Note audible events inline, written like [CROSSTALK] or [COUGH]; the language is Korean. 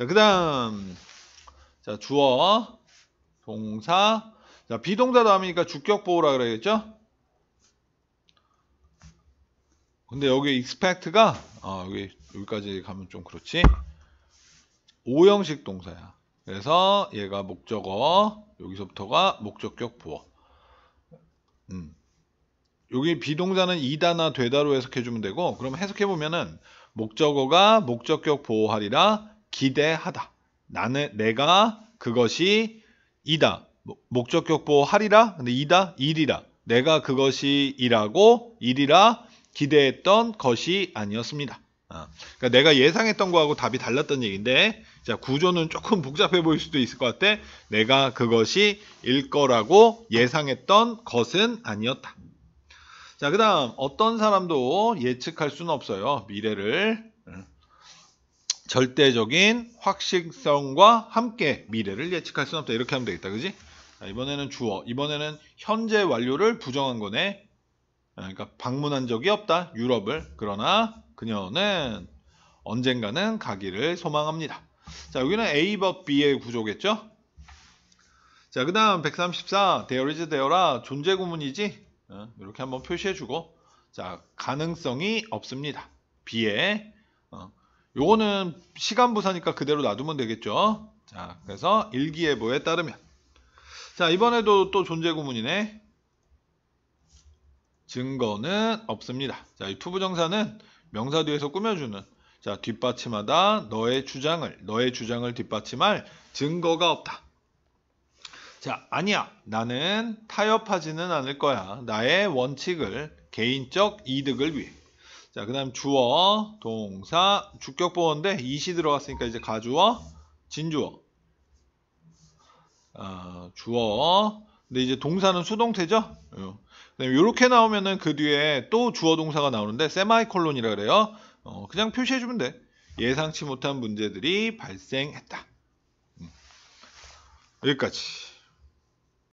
자, 그 다음. 자, 주어, 동사. 자, 비동사 다음이니까 주격보호라 그래야겠죠? 근데 여기 expect가, 아, 여기, 여기까지 가면 좀 그렇지. 5형식 동사야. 그래서 얘가 목적어, 여기서부터가 목적격 보어. 음. 여기 비동사는 이다나 되다로 해석해주면 되고, 그럼 해석해보면은 목적어가 목적격 보호하리라 기대하다. 나는 내가 그것이 이다. 목적격보 하리라. 근데 이다 일이라. 내가 그것이 이라고 일이라 기대했던 것이 아니었습니다. 아, 그러니까 내가 예상했던 거하고 답이 달랐던 얘기인데 자 구조는 조금 [LAUGHS] 복잡해 보일 수도 있을 것 같아. 내가 그것이 일 거라고 예상했던 것은 아니었다. 자 그다음 어떤 사람도 예측할 수는 없어요. 미래를 절대적인 확실성과 함께 미래를 예측할 수는 없다. 이렇게 하면 되겠다. 그지? 이번에는 주어. 이번에는 현재 완료를 부정한 거네. 아, 그러니까 방문한 적이 없다. 유럽을. 그러나 그녀는 언젠가는 가기를 소망합니다. 자, 여기는 A법 B의 구조겠죠? 자, 그 다음 134. There is there라. 존재 구문이지? 어, 이렇게 한번 표시해주고. 자, 가능성이 없습니다. b 의 어, 요거는 시간 부사니까 그대로 놔두면 되겠죠. 자, 그래서 일기예보에 따르면 자, 이번에도 또 존재 구문이네. 증거는 없습니다. 자, 이 투부정사는 명사 뒤에서 꾸며주는 자, 뒷받침하다 너의 주장을 너의 주장을 뒷받침할 증거가 없다. 자, 아니야. 나는 타협하지는 않을 거야. 나의 원칙을 개인적 이득을 위해 자, 그 다음 주어, 동사, 주격보어인데 이 시 들어갔으니까 이제 가주어, 진주어. 아, 주어. 근데 이제 동사는 수동태죠? 이렇게 어. 그 나오면은 그 뒤에 또 주어 동사가 나오는데 세마이콜론이라 그래요. 어, 그냥 표시해주면 돼. 예상치 못한 문제들이 발생했다. 음. 여기까지.